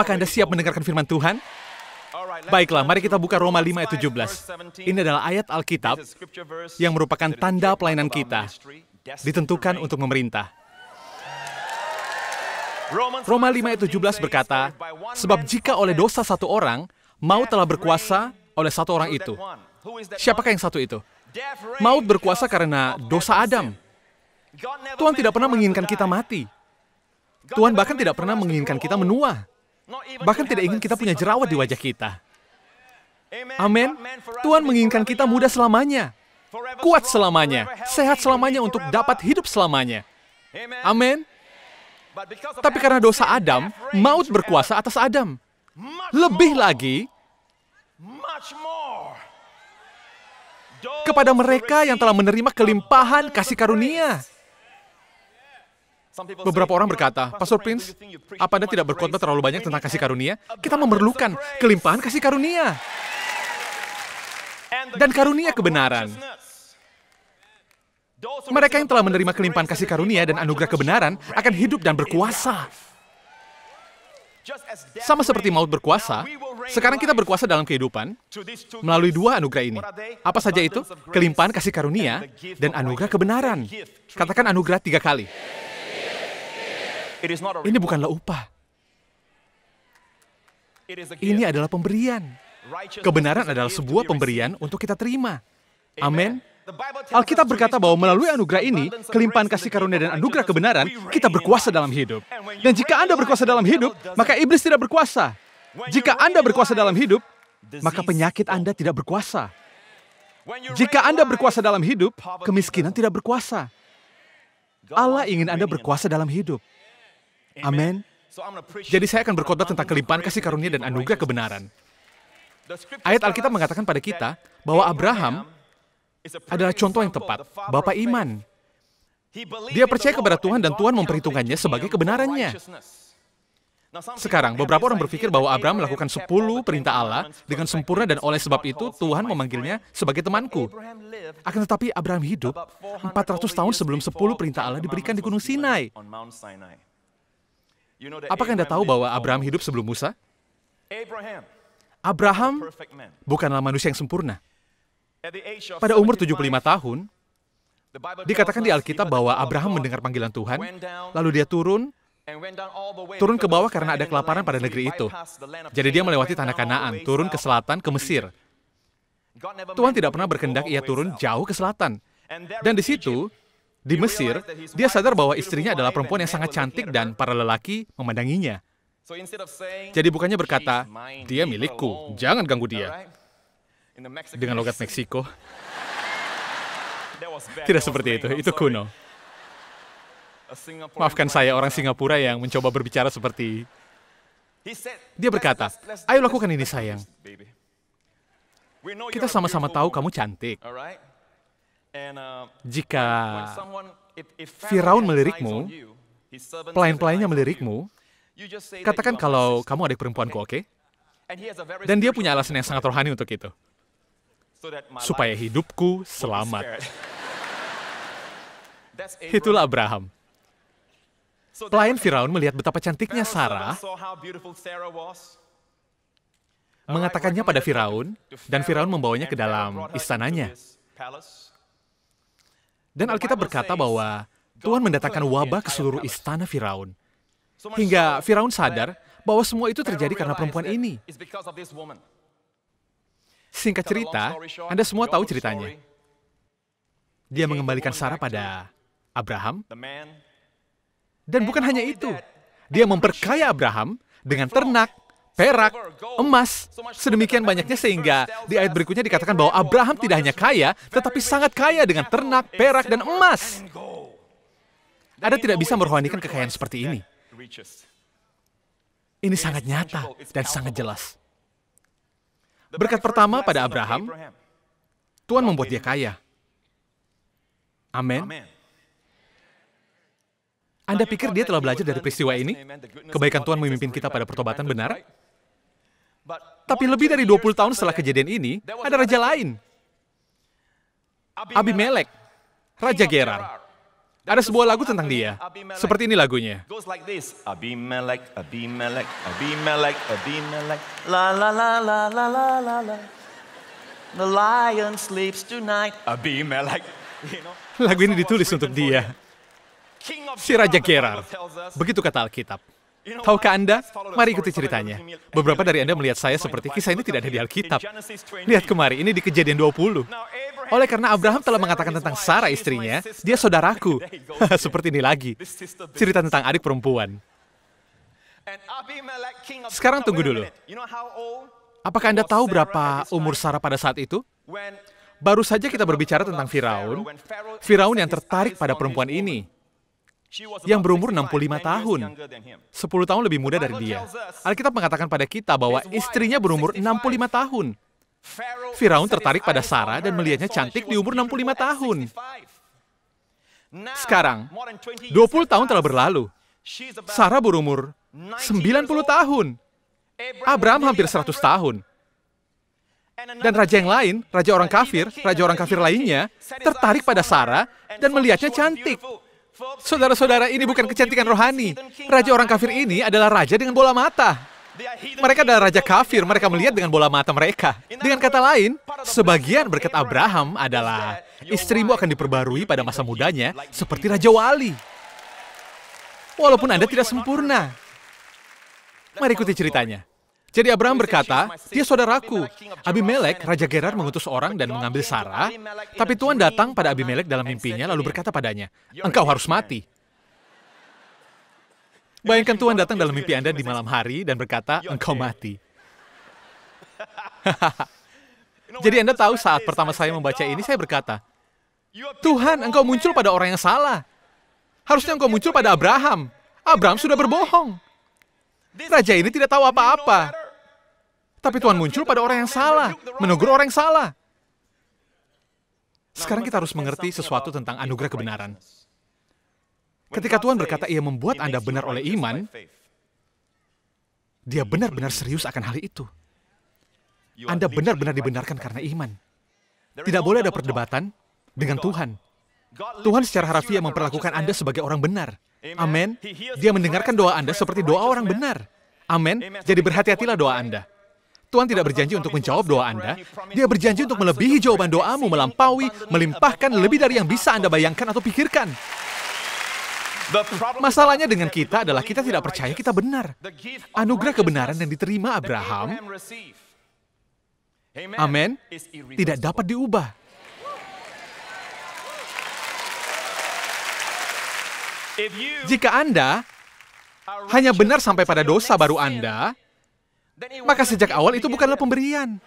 Apakah Anda siap mendengarkan firman Tuhan? Baiklah, mari kita buka Roma 5 ayat 17. Ini adalah ayat Alkitab yang merupakan tanda pelayanan kita, ditentukan untuk memerintah. Roma 5 ayat 17 berkata, Sebab jika oleh dosa satu orang, maut telah berkuasa oleh satu orang itu. Siapakah yang satu itu? Maut berkuasa karena dosa Adam. Tuhan tidak pernah menginginkan kita mati. Tuhan bahkan tidak pernah menginginkan kita menua. Bahkan tidak ingin kita punya jerawat di wajah kita. Amin. Tuhan menginginkan kita muda selamanya, kuat selamanya, sehat selamanya untuk dapat hidup selamanya. Amin. Tapi karena dosa Adam, maut berkuasa atas Adam. Lebih lagi, kepada mereka yang telah menerima kelimpahan kasih karunia. Beberapa orang berkata, Pastor Prince, apa Anda tidak berkhotbah terlalu banyak tentang kasih karunia? Kita memerlukan kelimpahan kasih karunia. Dan karunia kebenaran. Mereka yang telah menerima kelimpahan kasih karunia dan anugerah kebenaran akan hidup dan berkuasa. Sama seperti maut berkuasa, sekarang kita berkuasa dalam kehidupan melalui dua anugerah ini. Apa saja itu? Kelimpahan kasih karunia dan anugerah kebenaran. Katakan anugerah tiga kali. Ini bukanlah upah. Ini adalah pemberian. Kebenaran adalah sebuah pemberian untuk kita terima. Amin. Alkitab berkata bahwa melalui anugerah ini, kelimpahan kasih karunia dan anugerah kebenaran, kita berkuasa dalam hidup. Dan jika Anda berkuasa dalam hidup, maka iblis tidak berkuasa. Jika Anda berkuasa dalam hidup, maka penyakit Anda tidak berkuasa. Jika Anda berkuasa dalam hidup, kemiskinan tidak berkuasa. Allah ingin Anda berkuasa dalam hidup. Amin. Jadi saya akan berkhotbah tentang kelimpahan kasih karunia dan anugerah kebenaran. Ayat Alkitab mengatakan pada kita bahwa Abraham adalah contoh yang tepat, Bapak Iman. Dia percaya kepada Tuhan dan Tuhan memperhitungkannya sebagai kebenarannya. Sekarang, beberapa orang berpikir bahwa Abraham melakukan 10 perintah Allah dengan sempurna dan oleh sebab itu Tuhan memanggilnya sebagai temanku. Akan tetapi Abraham hidup 400 tahun sebelum 10 perintah Allah diberikan di Gunung Sinai. Apakah Anda tahu bahwa Abraham hidup sebelum Musa? Abraham bukanlah manusia yang sempurna. Pada umur 75 tahun, dikatakan di Alkitab bahwa Abraham mendengar panggilan Tuhan, lalu dia turun, turun ke bawah karena ada kelaparan pada negeri itu. Jadi dia melewati tanah Kanaan, turun ke selatan, ke Mesir. Tuhan tidak pernah berkendak ia turun jauh ke selatan. Dan di situ, di Mesir, dia sadar bahwa istrinya adalah perempuan yang sangat cantik dan para lelaki memandanginya. Jadi bukannya berkata, dia milikku, jangan ganggu dia. Dengan logat Meksiko. Tidak seperti itu, itu kuno. Maafkan saya orang Singapura yang mencoba berbicara seperti... Dia berkata, ayo lakukan ini sayang. Kita sama-sama tahu kamu cantik. Uh, Jika Firaun melirikmu, pelayan-pelayannya melirikmu, katakan kalau kamu adik perempuanku, oke? Okay? Dan dia punya alasan yang sangat rohani untuk itu. Supaya hidupku selamat. Itulah Abraham. Pelayan Firaun melihat betapa cantiknya Sarah, mengatakannya pada Firaun, dan Firaun membawanya ke dalam istananya. Dan Alkitab berkata bahwa Tuhan mendatangkan wabah ke seluruh istana Firaun. Hingga Firaun sadar bahwa semua itu terjadi karena perempuan ini. Singkat cerita, Anda semua tahu ceritanya. Dia mengembalikan Sarah pada Abraham. Dan bukan hanya itu, dia memperkaya Abraham dengan ternak perak, emas, sedemikian banyaknya sehingga di ayat berikutnya dikatakan bahwa Abraham tidak hanya kaya, tetapi sangat kaya dengan ternak, perak, dan emas. Anda tidak bisa merohanikan kekayaan seperti ini. Ini sangat nyata dan sangat jelas. Berkat pertama pada Abraham, Tuhan membuat dia kaya. Amin. Anda pikir dia telah belajar dari peristiwa ini? Kebaikan Tuhan memimpin kita pada pertobatan benar? Tapi lebih dari 20 tahun setelah kejadian ini, ada raja lain. Abimelek, Raja Gerar. Ada sebuah lagu tentang dia. Seperti ini lagunya. Abimelek, Abimelek, Abimelek, Abimelek, la la la la la la la la. The lion sleeps tonight. Abimelek. Lagu ini ditulis untuk dia. Si Raja Gerar. Begitu kata Alkitab. Tahukah Anda? Mari ikuti ceritanya. Beberapa dari Anda melihat saya seperti kisah ini tidak ada di Alkitab. Lihat kemari, ini di kejadian 20. Oleh karena Abraham telah mengatakan tentang Sarah istrinya, dia saudaraku. seperti ini lagi. Cerita tentang adik perempuan. Sekarang tunggu dulu. Apakah Anda tahu berapa umur Sarah pada saat itu? Baru saja kita berbicara tentang Firaun. Firaun yang tertarik pada perempuan ini yang berumur 65 tahun, 10 tahun lebih muda dari dia. Alkitab mengatakan pada kita bahwa istrinya berumur 65 tahun. Firaun tertarik pada Sarah dan melihatnya cantik di umur 65 tahun. Sekarang, 20 tahun telah berlalu. Sarah berumur 90 tahun. Abraham hampir 100 tahun. Dan raja yang lain, raja orang kafir, raja orang kafir lainnya, tertarik pada Sarah dan melihatnya cantik. Saudara-saudara, ini bukan kecantikan rohani. Raja orang kafir ini adalah raja dengan bola mata. Mereka adalah raja kafir, mereka melihat dengan bola mata mereka. Dengan kata lain, sebagian berkat Abraham adalah istrimu akan diperbarui pada masa mudanya seperti Raja Wali. Walaupun Anda tidak sempurna. Mari ikuti ceritanya. Jadi Abraham berkata, dia saudaraku. Abimelek, Raja Gerar mengutus orang dan mengambil Sarah, tapi Tuhan datang pada Abimelek dalam mimpinya lalu berkata padanya, engkau harus mati. Bayangkan Tuhan datang dalam mimpi Anda di malam hari dan berkata, engkau mati. Jadi Anda tahu saat pertama saya membaca ini, saya berkata, Tuhan, engkau muncul pada orang yang salah. Harusnya engkau muncul pada Abraham. Abraham sudah berbohong. Raja ini tidak tahu apa-apa. Tapi Tuhan muncul pada orang yang salah, menegur orang yang salah. Sekarang kita harus mengerti sesuatu tentang anugerah kebenaran. Ketika Tuhan berkata ia membuat Anda benar oleh iman, dia benar-benar serius akan hal itu. Anda benar-benar dibenarkan karena iman. Tidak boleh ada perdebatan dengan Tuhan. Tuhan secara harfiah memperlakukan Anda sebagai orang benar. Amin. Dia mendengarkan doa Anda seperti doa orang benar. Amin. Jadi berhati-hatilah doa Anda. Tuhan tidak berjanji untuk menjawab doa Anda. Dia berjanji untuk melebihi jawaban doamu, melampaui, melimpahkan lebih dari yang bisa Anda bayangkan atau pikirkan. Masalahnya dengan kita adalah kita tidak percaya kita benar. Anugerah kebenaran yang diterima Abraham, amin, tidak dapat diubah. Jika Anda hanya benar sampai pada dosa baru Anda, maka sejak awal itu bukanlah pemberian.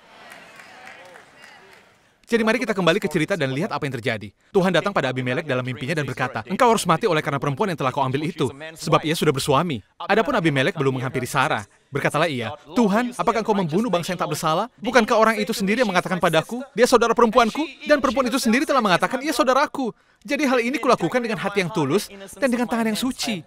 Jadi mari kita kembali ke cerita dan lihat apa yang terjadi. Tuhan datang pada Abimelek dalam mimpinya dan berkata, Engkau harus mati oleh karena perempuan yang telah kau ambil itu, sebab ia sudah bersuami. Adapun Abimelek belum menghampiri Sarah. Berkatalah ia, Tuhan, apakah engkau membunuh bangsa yang tak bersalah? Bukankah orang itu sendiri yang mengatakan padaku, dia saudara perempuanku, dan perempuan itu sendiri telah mengatakan, ia saudaraku. Jadi hal ini kulakukan dengan hati yang tulus dan dengan tangan yang suci.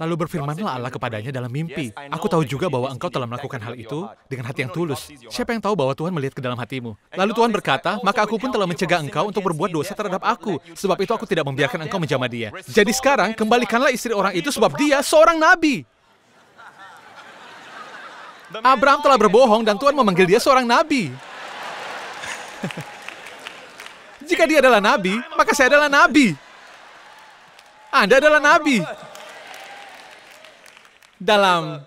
Lalu berfirmanlah Allah kepadanya dalam mimpi, Aku tahu juga bahwa engkau telah melakukan hal itu dengan hati yang tulus. Siapa yang tahu bahwa Tuhan melihat ke dalam hatimu? Lalu Tuhan berkata, oh, Maka aku pun telah mencegah engkau untuk berbuat dosa terhadap aku, sebab itu aku tidak membiarkan engkau menjamah dia. Jadi sekarang, kembalikanlah istri orang itu sebab dia seorang nabi. Abraham telah berbohong dan Tuhan memanggil dia seorang nabi. Jika dia adalah nabi, maka saya adalah nabi. Anda adalah nabi. Dalam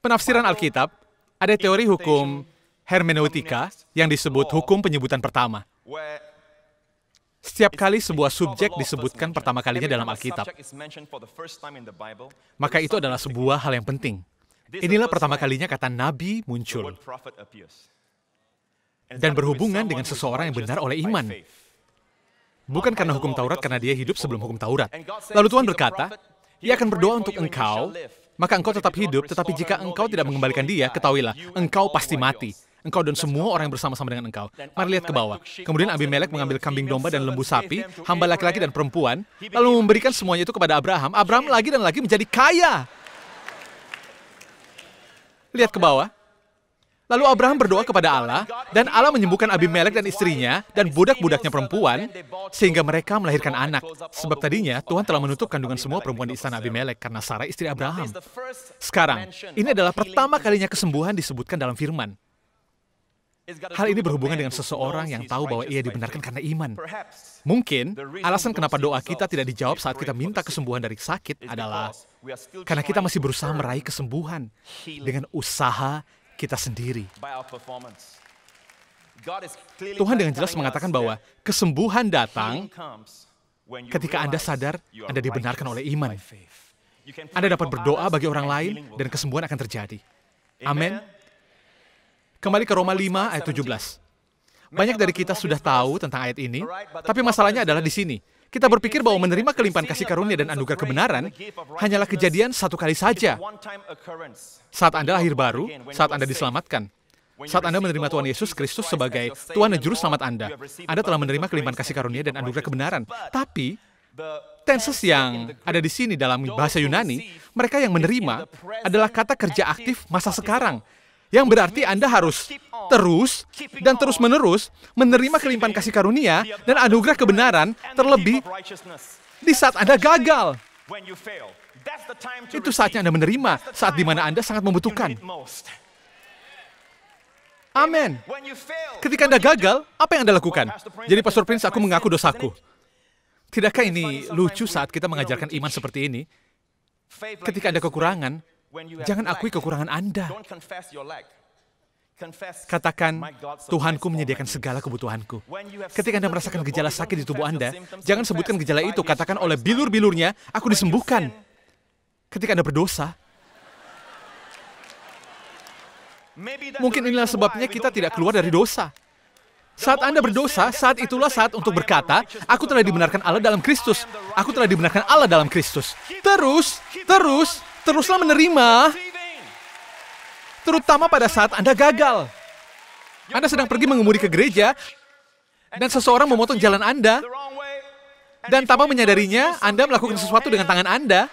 penafsiran Alkitab, ada teori hukum hermeneutika yang disebut hukum penyebutan pertama. Setiap kali sebuah subjek disebutkan pertama kalinya dalam Alkitab, maka itu adalah sebuah hal yang penting. Inilah pertama kalinya kata nabi muncul dan berhubungan dengan seseorang yang benar oleh iman. Bukan karena hukum Taurat, karena dia hidup sebelum hukum Taurat. Lalu Tuhan berkata, ia akan berdoa untuk engkau, maka engkau tetap hidup, tetapi jika engkau tidak mengembalikan dia, ketahuilah, engkau pasti mati. Engkau dan semua orang yang bersama-sama dengan engkau. Mari lihat ke bawah. Kemudian Abimelek mengambil kambing domba dan lembu sapi, hamba laki-laki dan perempuan, lalu memberikan semuanya itu kepada Abraham. Abraham lagi dan lagi menjadi kaya. Lihat ke bawah. Lalu Abraham berdoa kepada Allah, dan Allah menyembuhkan Abimelek dan istrinya dan budak-budaknya perempuan, sehingga mereka melahirkan anak. Sebab tadinya Tuhan telah menutup kandungan semua perempuan di istana Abimelek karena Sarah istri Abraham. Sekarang, ini adalah pertama kalinya kesembuhan disebutkan dalam firman. Hal ini berhubungan dengan seseorang yang tahu bahwa ia dibenarkan karena iman. Mungkin alasan kenapa doa kita tidak dijawab saat kita minta kesembuhan dari sakit adalah karena kita masih berusaha meraih kesembuhan dengan usaha kita sendiri. Tuhan dengan jelas mengatakan bahwa kesembuhan datang ketika Anda sadar Anda dibenarkan oleh iman. Anda dapat berdoa bagi orang lain dan kesembuhan akan terjadi. Amin. Kembali ke Roma 5 ayat 17. Banyak dari kita sudah tahu tentang ayat ini, tapi masalahnya adalah di sini. Kita berpikir bahwa menerima kelimpahan kasih karunia dan anugerah kebenaran hanyalah kejadian satu kali saja. Saat Anda lahir baru, saat Anda diselamatkan, saat Anda menerima Tuhan Yesus Kristus sebagai Tuhan dan Juru Selamat Anda, Anda telah menerima kelimpahan kasih karunia dan anugerah kebenaran. Tapi, tenses yang ada di sini dalam bahasa Yunani, mereka yang menerima adalah kata kerja aktif masa sekarang, yang berarti Anda harus terus dan terus-menerus menerima kelimpahan kasih karunia dan anugerah kebenaran terlebih di saat Anda gagal. Itu saatnya Anda menerima, saat di mana Anda sangat membutuhkan. Amin. Ketika Anda gagal, apa yang Anda lakukan? Jadi Pastor Prince, aku mengaku dosaku. Tidakkah ini lucu saat kita mengajarkan iman seperti ini? Ketika Anda kekurangan, Jangan akui kekurangan Anda. Katakan, Tuhanku menyediakan segala kebutuhanku. Ketika Anda merasakan gejala sakit di tubuh Anda, jangan sebutkan gejala itu. Katakan oleh bilur-bilurnya, aku disembuhkan. Ketika Anda berdosa, mungkin inilah sebabnya kita tidak keluar dari dosa. Saat Anda berdosa, saat itulah saat untuk berkata, aku telah dibenarkan Allah dalam Kristus. Aku telah dibenarkan Allah dalam Kristus. Terus, terus, Teruslah menerima, terutama pada saat Anda gagal. Anda sedang pergi mengemudi ke gereja, dan seseorang memotong jalan Anda, dan tanpa menyadarinya, Anda melakukan sesuatu dengan tangan Anda.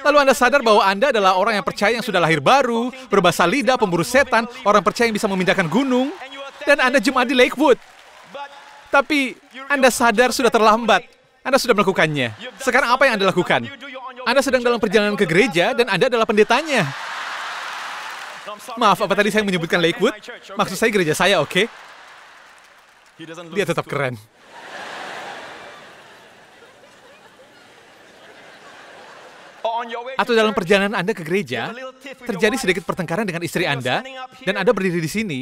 Lalu Anda sadar bahwa Anda adalah orang yang percaya yang sudah lahir baru, berbahasa lidah, pemburu setan, orang percaya yang bisa memindahkan gunung, dan Anda jemaat di Lakewood. Tapi Anda sadar sudah terlambat. Anda sudah melakukannya. Sekarang apa yang Anda lakukan? Anda sedang dalam perjalanan ke gereja dan Anda adalah pendetanya. Maaf, apa tadi saya menyebutkan Lakewood? Maksud saya gereja saya, oke? Okay? Dia tetap keren. Atau dalam perjalanan Anda ke gereja, terjadi sedikit pertengkaran dengan istri Anda, dan Anda berdiri di sini,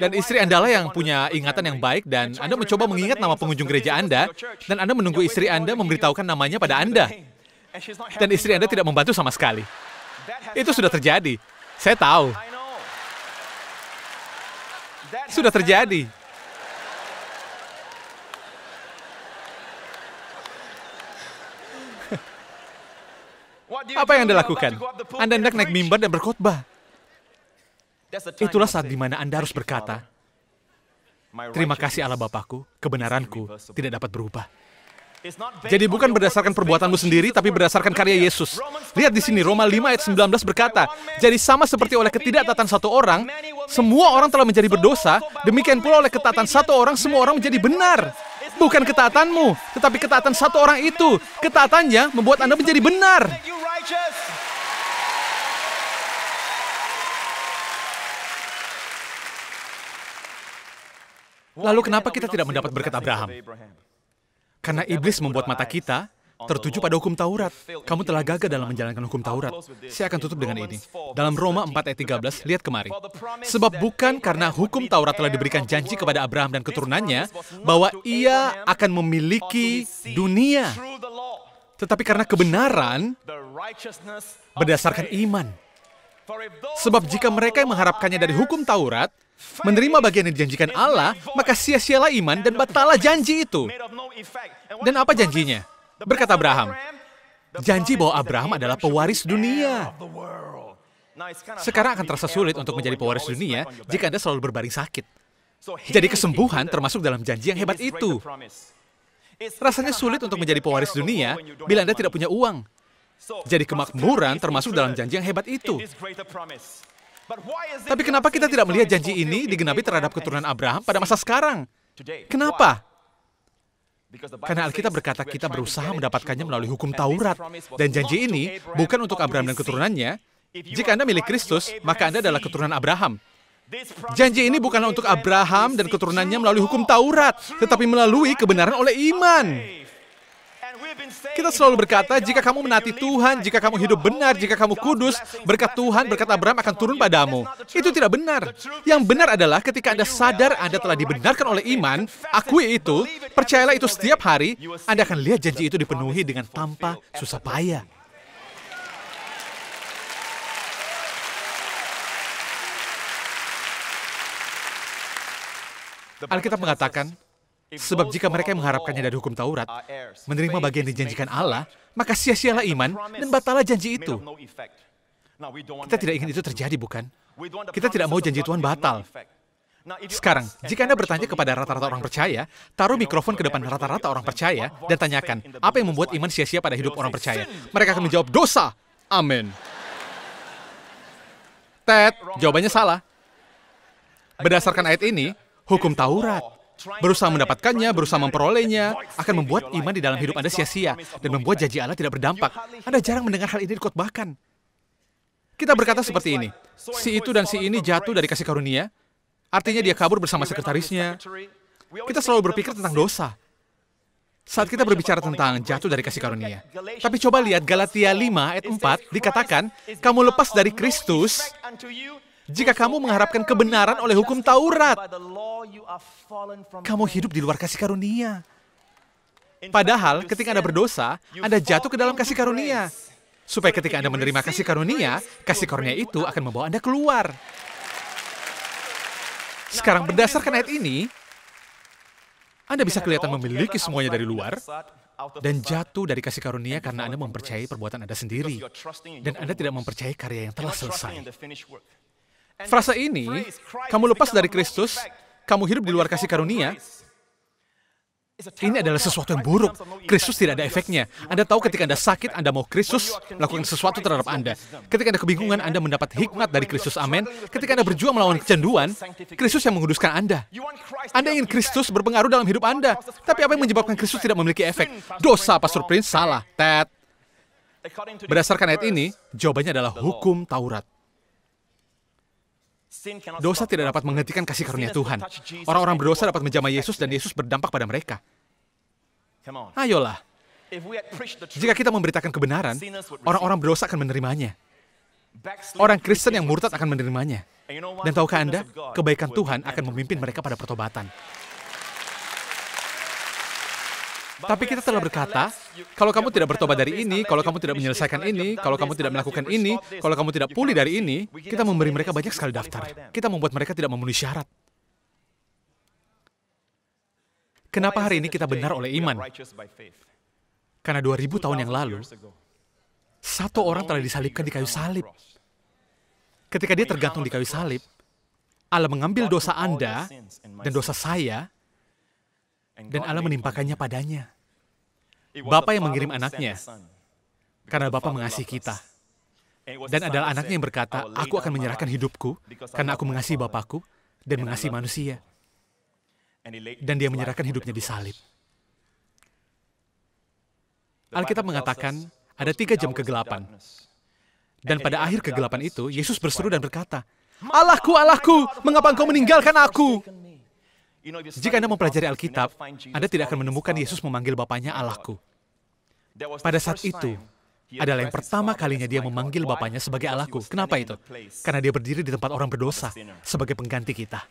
dan istri Anda lah yang punya ingatan yang baik, dan Anda mencoba mengingat nama pengunjung gereja Anda, dan Anda menunggu istri Anda memberitahukan namanya pada Anda dan istri Anda tidak membantu sama sekali. Itu sudah terjadi. Saya tahu. Sudah terjadi. Apa yang Anda lakukan? Anda hendak naik mimbar dan berkhotbah. Itulah saat di mana Anda harus berkata, Terima kasih Allah Bapakku, kebenaranku tidak dapat berubah. Jadi bukan berdasarkan perbuatanmu sendiri, tapi berdasarkan karya Yesus. Lihat di sini, Roma 5 ayat 19 berkata, Jadi sama seperti oleh ketidaktatan satu orang, semua orang telah menjadi berdosa, demikian pula oleh ketatan satu orang, semua orang menjadi benar. Bukan ketatanmu, tetapi ketatan satu orang itu. Ketatannya membuat Anda menjadi benar. Lalu kenapa kita tidak mendapat berkat Abraham? Karena iblis membuat mata kita tertuju pada hukum Taurat. Kamu telah gagal dalam menjalankan hukum Taurat. Saya akan tutup dengan ini. Dalam Roma 4 ayat 13, lihat kemari. Sebab bukan karena hukum Taurat telah diberikan janji kepada Abraham dan keturunannya bahwa ia akan memiliki dunia. Tetapi karena kebenaran berdasarkan iman. Sebab jika mereka yang mengharapkannya dari hukum Taurat, menerima bagian yang dijanjikan Allah, maka sia-sialah iman dan batalah janji itu. Dan apa janjinya? Berkata Abraham, janji bahwa Abraham adalah pewaris dunia. Nah, Sekarang akan terasa sulit untuk menjadi pewaris dunia jika Anda selalu berbaring sakit. Jadi kesembuhan termasuk dalam janji yang hebat itu. Rasanya sulit untuk menjadi pewaris dunia bila Anda tidak punya uang. Jadi kemakmuran termasuk dalam janji yang hebat itu. Tapi kenapa kita tidak melihat janji ini digenapi terhadap keturunan Abraham pada masa sekarang? Kenapa? Karena Alkitab berkata kita berusaha mendapatkannya melalui hukum Taurat. Dan janji ini bukan untuk Abraham dan keturunannya. Jika Anda milik Kristus, maka Anda adalah keturunan Abraham. Janji ini bukanlah untuk Abraham dan keturunannya melalui hukum Taurat, tetapi melalui kebenaran oleh iman. Kita selalu berkata, jika kamu menati Tuhan, jika kamu hidup benar, jika kamu kudus, berkat Tuhan, berkat Abraham akan turun padamu. Itu tidak benar. Yang benar adalah ketika Anda sadar Anda telah dibenarkan oleh iman, akui itu, percayalah itu setiap hari, Anda akan lihat janji itu dipenuhi dengan tanpa susah payah. Alkitab mengatakan, Sebab jika mereka yang mengharapkannya dari hukum Taurat, menerima bagian dijanjikan Allah, maka sia-sialah iman dan batalah janji itu. Kita tidak ingin itu terjadi, bukan? Kita tidak mau janji Tuhan batal. Sekarang, jika Anda bertanya kepada rata-rata orang percaya, taruh mikrofon ke depan rata-rata orang percaya dan tanyakan, apa yang membuat iman sia-sia pada hidup orang percaya? Mereka akan menjawab, dosa. Amin. Ted, jawabannya salah. Berdasarkan ayat ini, hukum Taurat berusaha mendapatkannya, berusaha memperolehnya, akan membuat iman di dalam hidup Anda sia-sia dan membuat janji Allah tidak berdampak. Anda jarang mendengar hal ini dikotbahkan. Kita berkata seperti ini, si itu dan si ini jatuh dari kasih karunia, artinya dia kabur bersama sekretarisnya. Kita selalu berpikir tentang dosa. Saat kita berbicara tentang jatuh dari kasih karunia. Tapi coba lihat Galatia 5 ayat 4 dikatakan, kamu lepas dari Kristus jika kamu mengharapkan kebenaran oleh hukum Taurat. Kamu hidup di luar kasih karunia. Padahal ketika Anda berdosa, Anda jatuh ke dalam kasih karunia. Supaya ketika Anda menerima kasih karunia, kasih karunia itu akan membawa Anda keluar. Sekarang berdasarkan ayat ini, Anda bisa kelihatan memiliki semuanya dari luar, dan jatuh dari kasih karunia karena Anda mempercayai perbuatan Anda sendiri, dan Anda tidak mempercayai karya yang telah selesai. Frasa ini, kamu lepas dari Kristus, kamu hidup di luar kasih karunia, ini adalah sesuatu yang buruk. Kristus tidak ada efeknya. Anda tahu ketika Anda sakit, Anda mau Kristus melakukan sesuatu terhadap Anda. Ketika Anda kebingungan, Anda mendapat hikmat dari Kristus. Amin. Ketika Anda berjuang melawan kecanduan, Kristus yang menguduskan Anda. Anda ingin Kristus berpengaruh dalam hidup Anda. Tapi apa yang menyebabkan Kristus tidak memiliki efek? Dosa, Pastor Prince, salah. Tet. Berdasarkan ayat ini, jawabannya adalah hukum Taurat. Dosa tidak dapat menghentikan kasih karunia Tuhan. Orang-orang berdosa dapat menjamah Yesus dan Yesus berdampak pada mereka. Ayolah. Jika kita memberitakan kebenaran, orang-orang berdosa akan menerimanya. Orang Kristen yang murtad akan menerimanya. Dan tahukah Anda, kebaikan Tuhan akan memimpin mereka pada pertobatan. Tapi kita telah berkata, kalau kamu tidak bertobat dari ini, kalau kamu tidak menyelesaikan ini, kalau kamu tidak melakukan ini, kalau kamu tidak pulih dari ini, kita memberi mereka banyak sekali daftar. Kita membuat mereka tidak memenuhi syarat. Kenapa hari ini kita benar oleh iman? Karena 2000 tahun yang lalu, satu orang telah disalibkan di kayu salib. Ketika dia tergantung di kayu salib, Allah mengambil dosa Anda dan dosa saya dan Allah menimpakannya padanya. Bapa yang mengirim anaknya, karena Bapa mengasihi kita. Dan adalah anaknya yang berkata, aku akan menyerahkan hidupku karena aku mengasihi Bapakku dan mengasihi manusia. Dan dia menyerahkan hidupnya di salib. Alkitab mengatakan ada tiga jam kegelapan. Dan pada akhir kegelapan itu, Yesus berseru dan berkata, Allahku, Allahku, mengapa engkau meninggalkan aku? Jika Anda mempelajari Alkitab, Anda tidak akan menemukan Yesus memanggil Bapaknya Allahku. Pada saat itu, adalah yang pertama kalinya dia memanggil Bapaknya sebagai Allahku. Kenapa itu? Karena dia berdiri di tempat orang berdosa sebagai pengganti kita.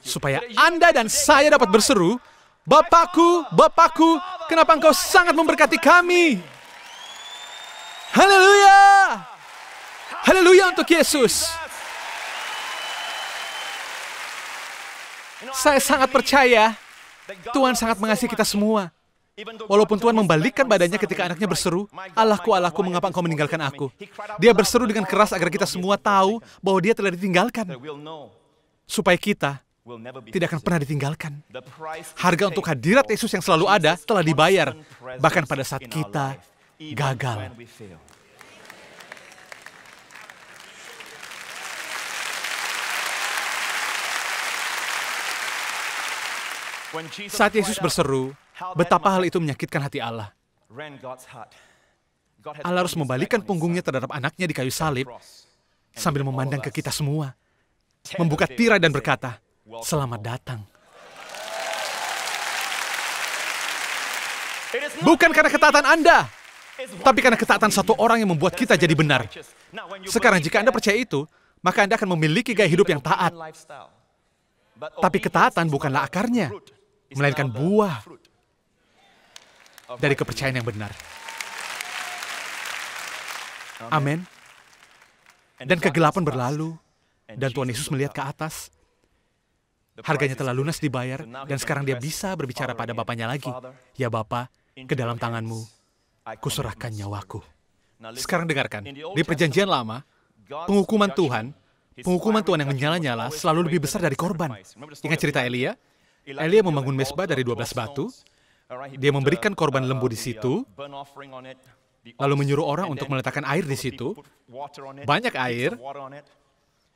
Supaya Anda dan saya dapat berseru, Bapakku, Bapakku, kenapa engkau sangat memberkati kami? Haleluya! Haleluya untuk Yesus! Saya sangat percaya Tuhan sangat mengasihi kita semua. Walaupun Tuhan membalikkan badannya ketika anaknya berseru, Allahku, Allahku, mengapa engkau meninggalkan aku? Dia berseru dengan keras agar kita semua tahu bahwa dia telah ditinggalkan. Supaya kita tidak akan pernah ditinggalkan. Harga untuk hadirat Yesus yang selalu ada telah dibayar, bahkan pada saat kita gagal. Saat Yesus berseru, betapa hal itu menyakitkan hati Allah. Allah harus membalikkan punggungnya terhadap anaknya di kayu salib sambil memandang ke kita semua, membuka tirai dan berkata, Selamat datang. Bukan karena ketaatan Anda, tapi karena ketaatan satu orang yang membuat kita jadi benar. Sekarang jika Anda percaya itu, maka Anda akan memiliki gaya hidup yang taat. Tapi ketaatan bukanlah akarnya, melainkan buah dari kepercayaan yang benar. Amin. Dan kegelapan berlalu, dan Tuhan Yesus melihat ke atas. Harganya telah lunas dibayar, dan sekarang dia bisa berbicara pada Bapaknya lagi. Ya Bapa, ke dalam tanganmu, kuserahkan nyawaku. Sekarang dengarkan, di perjanjian lama, penghukuman Tuhan, penghukuman Tuhan yang menyala-nyala selalu lebih besar dari korban. Ingat cerita Elia? Elia membangun mesbah dari 12 batu, dia memberikan korban lembu di situ, lalu menyuruh orang untuk meletakkan air di situ, banyak air,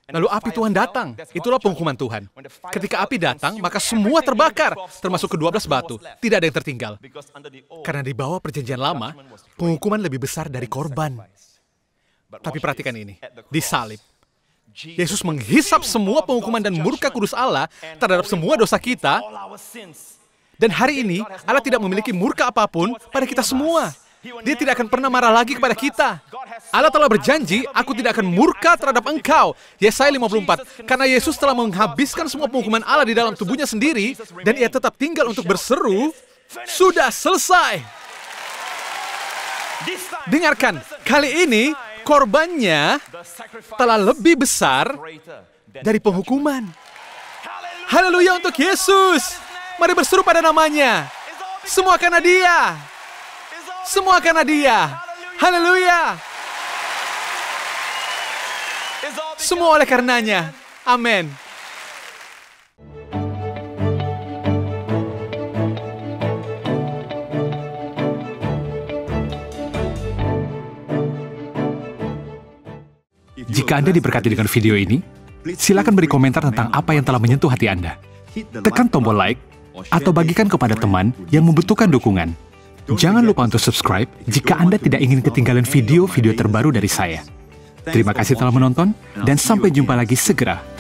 Lalu api Tuhan datang. Itulah penghukuman Tuhan. Ketika api datang, maka semua terbakar, termasuk ke-12 batu. Tidak ada yang tertinggal. Karena di bawah perjanjian lama, penghukuman lebih besar dari korban. Tapi perhatikan ini, disalib. Yesus menghisap semua penghukuman dan murka kudus Allah terhadap semua dosa kita. Dan hari ini, Allah tidak memiliki murka apapun pada kita semua. Dia tidak akan pernah marah lagi kepada kita. Allah telah berjanji, aku tidak akan murka terhadap engkau. Yesaya 54. Karena Yesus telah menghabiskan semua penghukuman Allah di dalam tubuhnya sendiri, dan ia tetap tinggal untuk berseru, sudah selesai. Dengarkan, kali ini korbannya telah lebih besar dari penghukuman. Haleluya untuk Yesus. Mari berseru pada namanya. Semua karena dia. Semua karena dia. Haleluya. Semua oleh karenanya. Amin. Jika Anda diberkati dengan video ini, silakan beri komentar tentang apa yang telah menyentuh hati Anda. Tekan tombol like atau bagikan kepada teman yang membutuhkan dukungan. Jangan lupa untuk subscribe jika Anda tidak ingin ketinggalan video-video terbaru dari saya. Terima kasih telah menonton, dan sampai jumpa lagi segera.